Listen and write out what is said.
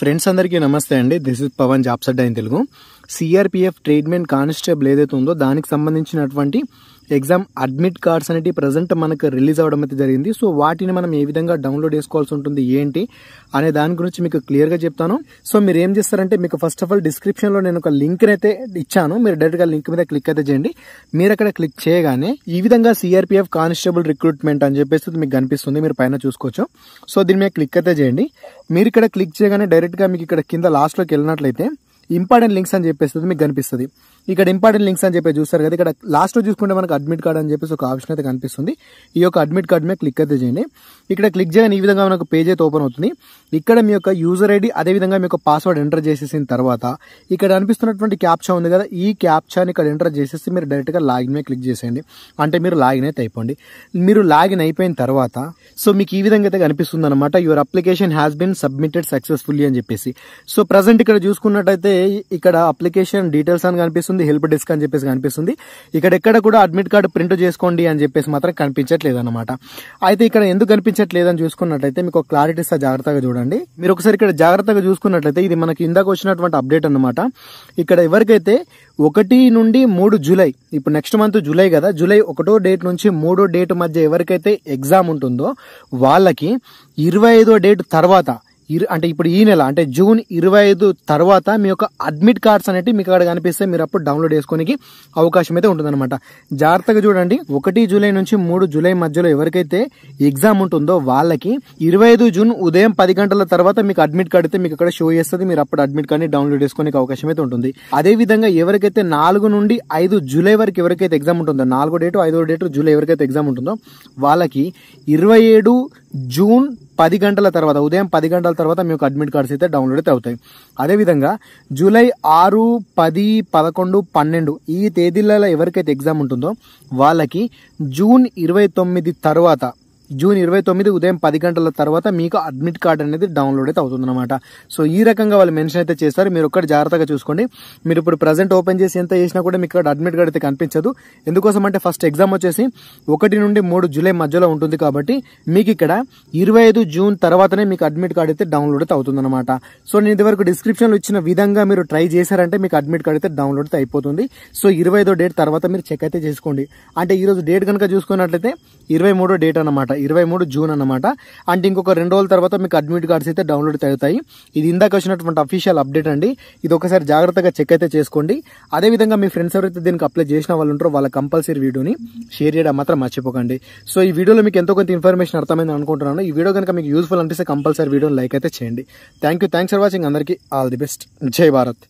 friends అందరికీ నమస్తే అండి this is Pawan జాబ్సడ్డా in Telugu CRPF treatment constable ఏదైతే ఉందో దానికి సంబంధించినటువంటి ఎగ్జామ్ అడ్మిట్ కార్డ్స్ అనేవి ప్రజెంట్ మనకు రిలీజ్ అవ్వడం అయితే జరిగింది సో వాటిని మనం ఏ విధంగా డౌన్లోడ్ చేసుకోవాల్సి ఉంటుంది ఏంటి అనే దాని గురించి మీకు క్లియర్గా చెప్తాను సో మీరు ఏం చేస్తారంటే మీకు ఫస్ట్ ఆఫ్ ఆల్ డిస్క్రిప్షన్లో నేను ఒక లింక్ని అయితే ఇచ్చాను మీరు డైరెక్ట్గా లింక్ మీద క్లిక్ అయితే చేయండి మీరు అక్కడ క్లిక్ చేయగానే ఈ విధంగా సిఆర్పిఎఫ్ కానిస్టేబుల్ రిక్రూట్మెంట్ అని చెప్పేసి మీకు కనిపిస్తుంది మీరు పైన చూసుకోవచ్చు సో దీని మీద క్లిక్ అయితే చేయండి మీరు ఇక్కడ క్లిక్ చేయగానే డైరెక్ట్గా మీకు ఇక్కడ కింద లాస్ట్లోకి వెళ్ళినట్లయితే ఇంపార్టెంట్ లింక్స్ అని చెప్పేస్తుంది మీకు కనిపిస్తుంది ఇక్కడ ఇంపార్టెంట్ లింక్స్ అని చెప్పి చూస్తారు కదా ఇక్కడ లాస్ట్ చూసుకుంటే మనకు అడ్మిట్ కార్డ్ అని చెప్పేసి ఒక ఆప్షన్ అయితే కనిపిస్తుంది ఈ యొక్క అడ్మిట్ కార్డ్ మీద క్లిక్ అయితే చేయండి ఇక్కడ క్లిక్ చేయని ఈ విధంగా మనకు పేజ్ అయితే ఓపెన్ అవుతుంది ఇక్కడ మీ యొక్క యూజర్ ఐడి అదేవిధంగా మీ యొక్క పాస్వర్డ్ ఎంటర్ చేసేసిన తర్వాత ఇక్కడ అనిపిస్తున్నటువంటి క్యాప్చా ఉంది కదా ఈ క్యాప్చాని ఇక్కడ ఎంటర్ చేసేసి మీరు డైరెక్ట్గా లాగిన్ మీద క్లిక్ చేసేయండి అంటే మీరు లాగిన్ అయితే అయిపోండి మీరు లాగిన్ అయిపోయిన తర్వాత సో మీకు ఈ విధంగా అయితే కనిపిస్తుంది అనమాట your application has been submitted successfully అని చెప్పేసి సో ప్రజెంట్ ఇక్కడ చూసుకున్నట్టయితే ఇక్కడ అప్లికేషన్ డీటెయిల్స్ అని కనిపిస్తుంది హెల్ప్ డెస్క్ అని చెప్పేసి కనిపిస్తుంది ఇక్కడ ఎక్కడ కూడా అడ్మిట్ కార్డు ప్రింట్ చేసుకోండి అని చెప్పేసి మాత్రం కనిపించట్లేదు అనమాట అయితే ఇక్కడ ఎందుకు కనిపించట్లేదు అని చూసుకున్నట్లయితే మీకు క్లారిటీ సార్ జాగ్రత్తగా చూడండి మీరు ఒకసారి ఇక్కడ జాగ్రత్తగా చూసుకున్నట్లయితే ఇది మనకి ఇందాక వచ్చినటువంటి అప్డేట్ అనమాట ఇక్కడ ఎవరికైతే ఒకటి నుండి మూడు జూలై ఇప్పుడు నెక్స్ట్ మంత్ జూలై కదా జూలై ఒకటో డేట్ నుంచి మూడో డేట్ మధ్య ఎవరికైతే ఎగ్జామ్ ఉంటుందో వాళ్ళకి ఇరవై ఐదో డేట్ తర్వాత ఇరు అంటే ఇప్పుడు ఈ నెల అంటే జూన్ ఇరవై ఐదు తర్వాత మీ యొక్క అడ్మిట్ కార్డ్స్ అనేవి మీకు అక్కడ కనిపిస్తే మీరు అప్పుడు డౌన్లోడ్ చేసుకోనికి అవకాశం అయితే ఉంటుందన్నమాట జాగ్రత్తగా చూడండి ఒకటి జూలై నుంచి మూడు జూలై మధ్యలో ఎవరికైతే ఎగ్జామ్ ఉంటుందో వాళ్ళకి ఇరవై ఐదు జూన్ ఉదయం పది గంటల తర్వాత మీకు అడ్మిట్ కార్డ్ అయితే మీకు అక్కడ షో చేస్తుంది మీరు అప్పుడు అడ్మిట్ కార్డ్ని డౌన్లోడ్ చేసుకోనికి అవకాశం అయితే ఉంటుంది అదే విధంగా ఎవరికైతే నాలుగు నుండి ఐదు జూలై వరకు ఎవరికైతే ఎగ్జామ్ ఉంటుందో నాలుగో డేటు ఐదో డేటు జూలై ఎవరికైతే ఎగ్జామ్ ఉంటుందో వాళ్ళకి ఇరవై ఏడు జూన్ పది గంటల తర్వాత ఉదయం పది గంటల తర్వాత మీకు అడ్మిట్ కార్డ్స్ అయితే డౌన్లోడ్ అయితే అవుతాయి అదేవిధంగా జూలై ఆరు పది పదకొండు పన్నెండు ఈ తేదీలలో ఎవరికైతే ఎగ్జామ్ ఉంటుందో వాళ్ళకి జూన్ ఇరవై తొమ్మిది తర్వాత జూన్ ఇరవై తొమ్మిది ఉదయం పది గంటల తర్వాత మీకు అడ్మిట్ కార్డ్ అనేది డౌన్లోడ్ అయితే అవుతుందన్నమాట సో ఈ రకంగా వాళ్ళు మెన్షన్ అయితే చేస్తారు మీరు ఒక్కటి జాగ్రత్తగా చూసుకోండి మీరు ఇప్పుడు ప్రజెంట్ ఓపెన్ చేసి ఎంత చేసినా కూడా మీకు ఇక్కడ అడ్మిట్ కార్డ్ అయితే కనిపించదు ఎందుకోసం అంటే ఫస్ట్ ఎగ్జామ్ వచ్చేసి ఒకటి నుండి మూడు జూలై మధ్యలో ఉంటుంది కాబట్టి మీకు ఇక్కడ ఇరవై ఐదు జూన్ తర్వాతనే మీకు అడ్మిట్ కార్డ్ అయితే డౌన్లోడ్ అయితే అవుతుందన్నమాట సో నేను ఇదివరకు డిస్క్రిప్షన్లో ఇచ్చిన విధంగా మీరు ట్రై చేశారంటే మీకు అడ్మిట్ కార్డ్ అయితే డౌన్లోడ్ అయితే అయిపోతుంది సో ఇరవై డేట్ తర్వాత మీరు చెక్ అయితే చేసుకోండి అంటే ఈరోజు డేట్ కనుక చూసుకున్నట్లయితే ఇరవై డేట్ అనమాట ఇరవై మూడు జూన్ అనమాట అంటే ఇంకొక రెండు రోజుల తర్వాత మీకు అడ్మిట్ కార్డ్స్ అయితే డౌన్లోడ్ అవుతాయి ఇది ఇందాక వచ్చినటువంటి అఫీషియల్ అప్డేట్ అండి ఇది ఒకసారి జాగ్రత్తగా చెక్ అయితే చేసుకోండి అదేవిధంగా మీ ఫ్రెండ్స్ ఎవరైతే దీనికి అప్లై చేసిన వాళ్ళు ఉంటారో వాళ్ళ కంపల్సరీ వీడియోని షేర్ చేయడం మాత్రం మర్చిపోకండి సో ఈ వీడియోలో మీకు ఎంతో కొంత ఇన్ఫర్మేషన్ అర్థమైంది అనుకుంటున్నాను ఈ వీడియో కనుక మీకు యూస్ఫుల్ అనిపిస్తే కంపల్సరీ వీడియోని లైక్ అయితే చేయండి thank you thanks for watching అందరికీ ఆల్ ది బెస్ట్ జై భారత్